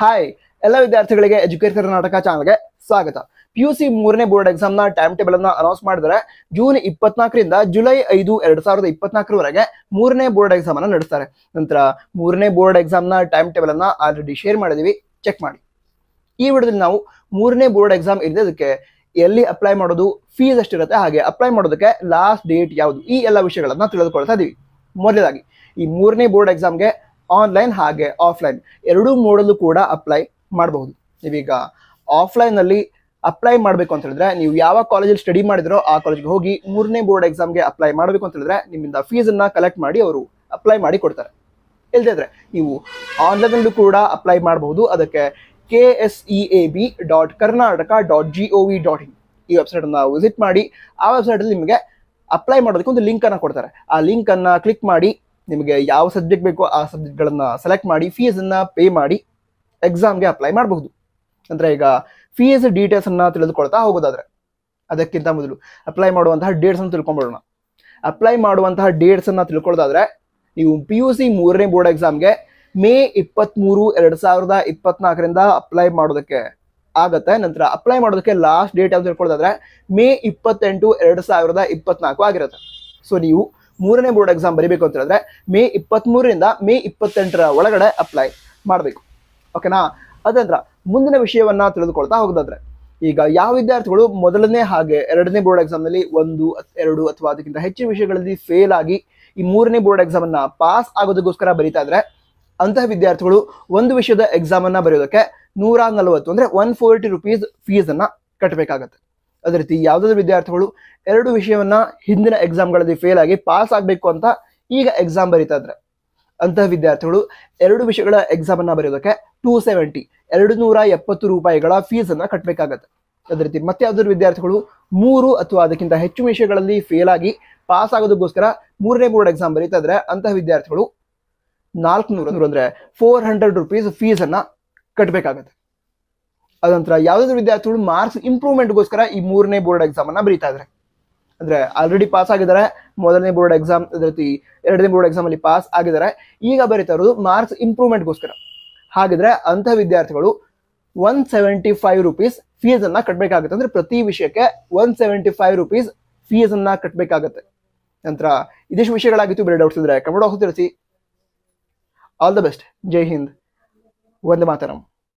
hi ಎಲ್ಲ ವಿದ್ಯಾರ್ಥಿಗಳಿಗೆ educate Karnataka ಚಾನಲ್ಗೆ ಸ್ವಾಗತ ಪಿ ಯು ಸಿ ಮೂರನೇ ಬೋರ್ಡ್ ಎಕ್ಸಾಮ್ ನ ಟೈಮ್ ಟೇಬಲ್ ಅನ್ನ ಅನೌನ್ಸ್ ಮಾಡಿದರೆ ಜೂನ್ ಇಪ್ಪತ್ನಾಲ್ಕರಿಂದ ಜುಲೈ ಐದು ಎರಡ್ ಸಾವಿರದ ಇಪ್ಪತ್ನಾಲ್ಕರವರೆಗೆ ಮೂರನೇ ಬೋರ್ಡ್ ಎಕ್ಸಾಮ್ ಅನ್ನು ನಡೆಸ್ತಾರೆ ನಂತರ ಮೂರನೇ ಬೋರ್ಡ್ ಎಕ್ಸಾಮ್ ನ ಟೈಮ್ ಟೇಬಲ್ ಅನ್ನ ಆಲ್ರೆಡಿ ಶೇರ್ ಮಾಡಿದೀವಿ ಚೆಕ್ ಮಾಡಿ ಈ ವಿಡಿಯೋದಲ್ಲಿ ನಾವು ಮೂರನೇ ಬೋರ್ಡ್ ಎಕ್ಸಾಮ್ ಇರೋದಕ್ಕೆ ಎಲ್ಲಿ ಅಪ್ಲೈ ಮಾಡೋದು ಫೀಸ್ ಎಷ್ಟಿರುತ್ತೆ ಹಾಗೆ ಅಪ್ಲೈ ಮಾಡೋದಕ್ಕೆ ಲಾಸ್ಟ್ ಡೇಟ್ ಯಾವುದು ಈ ಎಲ್ಲ ವಿಷಯಗಳನ್ನ ತಿಳಿದುಕೊಳ್ತಾ ಇದೀವಿ ಮೊದಲಾಗಿ ಈ ಮೂರನೇ ಬೋರ್ಡ್ ಎಕ್ಸಾಮ್ಗೆ ಆನ್ಲೈನ್ ಹಾಗೆ ಆಫ್ಲೈನ್ ಎರಡೂ ಮೋಡಲ್ಲೂ ಕೂಡ ಅಪ್ಲೈ ಮಾಡಬಹುದು ನೀವೀಗ ಆಫ್ಲೈನಲ್ಲಿ ಅಪ್ಲೈ ಮಾಡಬೇಕು ಅಂತ ಹೇಳಿದ್ರೆ ನೀವು ಯಾವ ಕಾಲೇಜಲ್ಲಿ ಸ್ಟಡಿ ಮಾಡಿದ್ರೋ ಆ ಕಾಲೇಜ್ಗೆ ಹೋಗಿ ಮೂರನೇ ಬೋರ್ಡ್ ಎಕ್ಸಾಮ್ಗೆ ಅಪ್ಲೈ ಮಾಡಬೇಕು ಅಂತ ಹೇಳಿದ್ರೆ ನಿಮ್ಮಿಂದ ಫೀಸನ್ನು ಕಲೆಕ್ಟ್ ಮಾಡಿ ಅವರು ಅಪ್ಲೈ ಮಾಡಿ ಕೊಡ್ತಾರೆ ಇದ್ರೆ ನೀವು ಆನ್ಲೈನಲ್ಲೂ ಕೂಡ ಅಪ್ಲೈ ಮಾಡಬಹುದು ಅದಕ್ಕೆ K S E A B dot Karnataka dot G O V dot in ಈ ವೆಬ್ಸೈಟನ್ನು ವಿಸಿಟ್ ಮಾಡಿ ಆ ವೆಬ್ಸೈಟಲ್ಲಿ ನಿಮಗೆ ಅಪ್ಲೈ ಮಾಡೋದಕ್ಕೆ ಒಂದು ಲಿಂಕನ್ನು ಕೊಡ್ತಾರೆ ಆ ಲಿಂಕನ್ನು ಕ್ಲಿಕ್ ಮಾಡಿ ನಿಮಗೆ ಯಾವ ಸಬ್ಜೆಕ್ಟ್ ಬೇಕೋ ಆ ಸಬ್ಜೆಕ್ಟ್ಗಳನ್ನು ಸೆಲೆಕ್ಟ್ ಮಾಡಿ ಫೀಸನ್ನು ಪೇ ಮಾಡಿ ಎಕ್ಸಾಮ್ಗೆ ಅಪ್ಲೈ ಮಾಡಬಹುದು ಅಂದರೆ ಈಗ ಫೀಸ್ ಡೀಟೇಲ್ಸನ್ನು ತಿಳಿದುಕೊಳ್ತಾ ಹೋಗೋದಾದರೆ ಅದಕ್ಕಿಂತ ಮೊದಲು ಅಪ್ಲೈ ಮಾಡುವಂತಹ ಡೇಟ್ಸನ್ನು ತಿಳ್ಕೊಂಬಿಡೋಣ ಅಪ್ಲೈ ಮಾಡುವಂತಹ ಡೇಟ್ಸನ್ನು ತಿಳ್ಕೊಳ್ಳೋದಾದರೆ ನೀವು ಪಿ ಯು ಸಿ ಮೂರನೇ ಬೋರ್ಡ್ ಎಕ್ಸಾಮ್ಗೆ ಮೇ ಇಪ್ಪತ್ತ್ಮೂರು ಎರಡು ಸಾವಿರದ ಇಪ್ಪತ್ನಾಲ್ಕರಿಂದ ಅಪ್ಲೈ ಮಾಡೋದಕ್ಕೆ ಆಗುತ್ತೆ ನಂತರ ಅಪ್ಲೈ ಮಾಡೋದಕ್ಕೆ ಲಾಸ್ಟ್ ಡೇಟ್ ಯಾವ್ದು ತಿಳ್ಕೊಳ್ಳೋದಾದ್ರೆ ಮೇ ಇಪ್ಪತ್ತೆಂಟು ಎರಡು ಸಾವಿರದ ಇಪ್ಪತ್ನಾಲ್ಕು ಆಗಿರುತ್ತೆ ಸೊ ನೀವು ಮೂರನೇ ಬೋರ್ಡ್ ಎಕ್ಸಾಮ್ ಬರೀಬೇಕು ಅಂತ ಹೇಳಿದ್ರೆ ಮೇ ಇಪ್ಪತ್ತ್ ಮೂರರಿಂದ ಮೇ ಇಪ್ಪತ್ತೆಂಟರ ಒಳಗಡೆ ಅಪ್ಲೈ ಮಾಡಬೇಕು ಓಕೆನಾ ಅದಂತರ ಮುಂದಿನ ವಿಷಯವನ್ನ ತಿಳಿದುಕೊಳ್ತಾ ಹೋಗದಾದ್ರೆ ಈಗ ಯಾವ ವಿದ್ಯಾರ್ಥಿಗಳು ಮೊದಲನೇ ಹಾಗೆ ಎರಡನೇ ಬೋರ್ಡ್ ಎಕ್ಸಾಮ್ನಲ್ಲಿ ಒಂದು ಎರಡು ಅಥವಾ ಅದಕ್ಕಿಂತ ಹೆಚ್ಚಿನ ವಿಷಯಗಳಲ್ಲಿ ಫೇಲ್ ಆಗಿ ಈ ಮೂರನೇ ಬೋರ್ಡ್ ಎಕ್ಸಾಮ್ ಅನ್ನ ಪಾಸ್ ಆಗೋದಕ್ಕೋಸ್ಕರ ಬರೀತಾ ಇದ್ರೆ ಅಂತಹ ವಿದ್ಯಾರ್ಥಿಗಳು ಒಂದು ವಿಷಯದ ಎಕ್ಸಾಮ್ ಅನ್ನ ಬರೆಯೋದಕ್ಕೆ ನೂರ ನಲವತ್ತು ಅಂದ್ರೆ ಒನ್ ಫೋರ್ಟಿ ರುಪೀಸ್ ಫೀಸ್ ಅನ್ನ ಕಟ್ಟಬೇಕಾಗತ್ತೆ ಅದೇ ರೀತಿ ಯಾವ್ದಾದ್ರು ವಿದ್ಯಾರ್ಥಿಗಳು ಎರಡು ವಿಷಯವನ್ನ ಹಿಂದಿನ ಎಕ್ಸಾಮ್ಗಳಲ್ಲಿ ಫೇಲ್ ಆಗಿ ಪಾಸ್ ಆಗಬೇಕು ಅಂತ ಈಗ ಎಕ್ಸಾಮ್ ಬರೀತಾ ಇದ್ರೆ ಅಂತಹ ವಿದ್ಯಾರ್ಥಿಗಳು ಎರಡು ವಿಷಯಗಳ ಎಕ್ಸಾಮ್ ಅನ್ನ ಬರೆಯೋದಕ್ಕೆ ಟೂ ಸೆವೆಂಟಿ ಎರಡು ನೂರ ಎಪ್ಪತ್ತು ರೂಪಾಯಿಗಳ ಫೀಸ್ ಅನ್ನ ಕಟ್ಟಬೇಕಾಗತ್ತೆ ಅದೇ ರೀತಿ ಮತ್ತೆ ಯಾವ್ದಾದ್ರು ವಿದ್ಯಾರ್ಥಿಗಳು ಮೂರು ಅಥವಾ ಅದಕ್ಕಿಂತ ಹೆಚ್ಚು ವಿಷಯಗಳಲ್ಲಿ ಫೇಲ್ ಆಗಿ ಪಾಸ್ ಆಗೋದಕ್ಕೋಸ್ಕರ ಮೂರನೇ ಬೋರ್ಡ್ ಎಕ್ಸಾಮ್ ಬರೀತಾ ಇದ್ರೆ ಅಂತಹ ವಿದ್ಯಾರ್ಥಿಗಳು ನಾಲ್ಕು ನೂರ ಅಂದ್ರೆ ಫೋರ್ ಹಂಡ್ರೆಡ್ ರುಪೀಸ್ ಫೀಸ್ ಅನ್ನ ಕಟ್ಟಬೇಕಾಗತ್ತೆ ಅದಂತರ ಯಾವುದಾದ್ರು ವಿದ್ಯಾರ್ಥಿಗಳು ಮಾರ್ಕ್ಸ್ ಇಂಪ್ರೂವ್ಮೆಂಟ್ಗೋಸ್ಕರ ಈ ಮೂರನೇ ಬೋರ್ಡ್ ಅನ್ನ ಬರೀತಾ ಇದ್ದಾರೆ ಅಂದ್ರೆ ಆಲ್ರೆಡಿ ಪಾಸ್ ಆಗಿದ್ದಾರೆ ಮೊದಲನೇ ಬೋರ್ಡ್ ಎಕ್ಸಾಮ್ ರೀತಿ ಎರಡನೇ ಬೋರ್ಡ್ ಎಕ್ಸಾಮ್ ಅಲ್ಲಿ ಪಾಸ್ ಆಗಿದ್ದಾರೆ ಈಗ ಬರೀತಾ ಇರೋದು ಮಾರ್ಕ್ಸ್ ಇಂಪ್ರೂವ್ಮೆಂಟ್ಗೋಸ್ಕರ ಹಾಗಿದ್ರೆ ಅಂತ ವಿದ್ಯಾರ್ಥಿಗಳು ಒನ್ ಸೆವೆಂಟಿ ಫೈವ್ ರುಪೀಸ್ ಅನ್ನ ಕಟ್ಟಬೇಕಾಗುತ್ತೆ ಅಂದ್ರೆ ಪ್ರತಿ ವಿಷಯಕ್ಕೆ ಒನ್ ಸೆವೆಂಟಿ ಫೈವ್ ರುಪೀಸ್ ಅನ್ನ ಕಟ್ಟಬೇಕಾಗತ್ತೆ ನಂತರ ಇದಿಷ್ಟು ವಿಷಯಗಳಾಗಿತ್ತು ಬೇರೆ ಡೌಟ್ಸ್ ಇದ್ರೆ ಕನ್ನಡ ತಿಳಿಸಿ ಆಲ್ ದ ಬೆಸ್ಟ್ ಜೈ ಹಿಂದ್ ಒಂದು ಮಾತರಂ